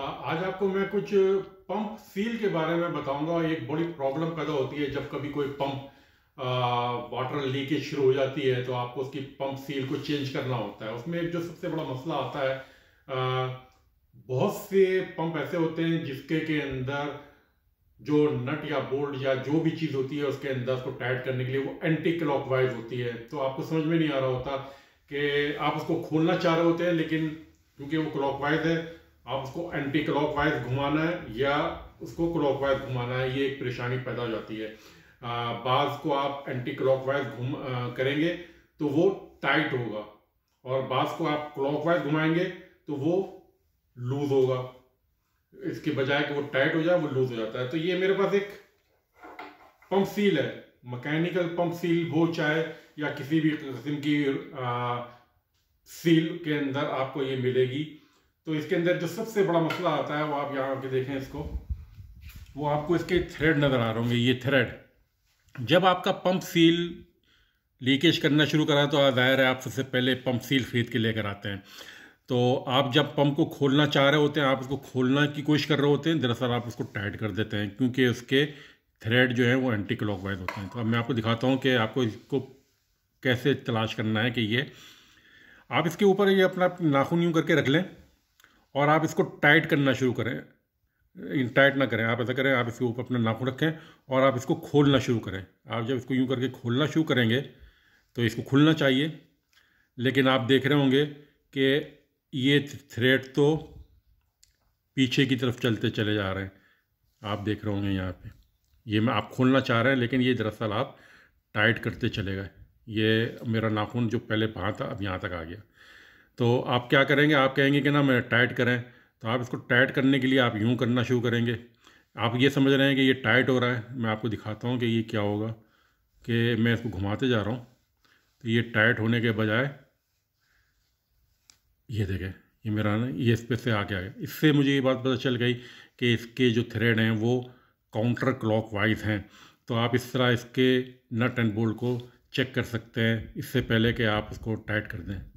आज आपको मैं कुछ पंप सील के बारे में बताऊंगा एक बड़ी प्रॉब्लम पैदा होती है जब कभी कोई पंप वाटर लीकेज शुरू हो जाती है तो आपको उसकी पंप सील को चेंज करना होता है उसमें एक जो सबसे बड़ा मसला आता है बहुत से पंप ऐसे होते हैं जिसके के अंदर जो नट या बोल्ट या जो भी चीज़ होती है उसके अंदर उसको टाइट करने के लिए वो एंटी क्लॉकवाइज होती है तो आपको समझ में नहीं आ रहा होता कि आप उसको खोलना चाह रहे होते हैं लेकिन क्योंकि वो क्लॉकवाइज है आप उसको एंटी क्लॉकवाइज घुमाना है या उसको क्लॉकवाइज घुमाना है ये एक परेशानी पैदा हो जाती है बाज को आप एंटी क्लॉकवाइज घूम करेंगे तो वो टाइट होगा और बाज को आप क्लॉकवाइज घुमाएंगे तो वो लूज होगा इसके बजाय कि वो टाइट हो जाए वो लूज हो जाता है तो ये मेरे पास एक पंप सील है मैकेनिकल पंप सील हो चाहे या किसी भी किस्म की आ, सील के अंदर आपको ये मिलेगी तो इसके अंदर जो सबसे बड़ा मसला आता है वो आप यहाँ आके देखें इसको वो आपको इसके थ्रेड नज़र आ रहे होंगे ये थ्रेड जब आपका पंप सील लीकेज करना शुरू करा तो ज़ाहिर है आप सबसे पहले पंप सील खरीद के लेकर आते हैं तो आप जब पंप को खोलना चाह रहे होते हैं आप उसको खोलना की कोशिश कर रहे होते हैं दरअसल आप उसको टाइट कर देते हैं क्योंकि उसके थ्रेड जो है वो एंटी क्लॉक वाइज होते हैं तो अब मैं आपको दिखाता हूँ कि आपको इसको कैसे तलाश करना है कि ये आप इसके ऊपर ये अपना नाखून यूँ करके रख लें और आप इसको टाइट करना शुरू करें टाइट ना करें आप ऐसा करें आप इसके ऊपर अपना नाखून रखें और आप इसको खोलना शुरू करें आप जब इसको यूँ करके खोलना शुरू करेंगे तो इसको खुलना चाहिए लेकिन आप देख रहे होंगे कि ये थ्रेड तो पीछे की तरफ चलते चले जा रहे हैं आप देख रहे होंगे यहाँ पे ये मैं आप खोलना चाह रहे हैं लेकिन ये दरअसल आप टाइट करते चले गए ये मेरा नाखून जो पहले वहाँ था अब यहाँ तक आ गया तो आप क्या करेंगे आप कहेंगे कि ना मैं टाइट करें तो आप इसको टाइट करने के लिए आप यूँ करना शुरू करेंगे आप ये समझ रहे हैं कि ये टाइट हो रहा है मैं आपको दिखाता हूँ कि ये क्या होगा कि मैं इसको घुमाते जा रहा हूँ तो ये टाइट होने के बजाय ये देखें ये मेरा ना ये इस पर से आके आ गया इससे मुझे ये बात पता चल गई कि इसके जो थ्रेड हैं वो काउंटर क्लॉक वाइज हैं तो आप इस तरह इसके नट एंड बोल्ट को चेक कर सकते हैं इससे पहले कि आप इसको टाइट कर दें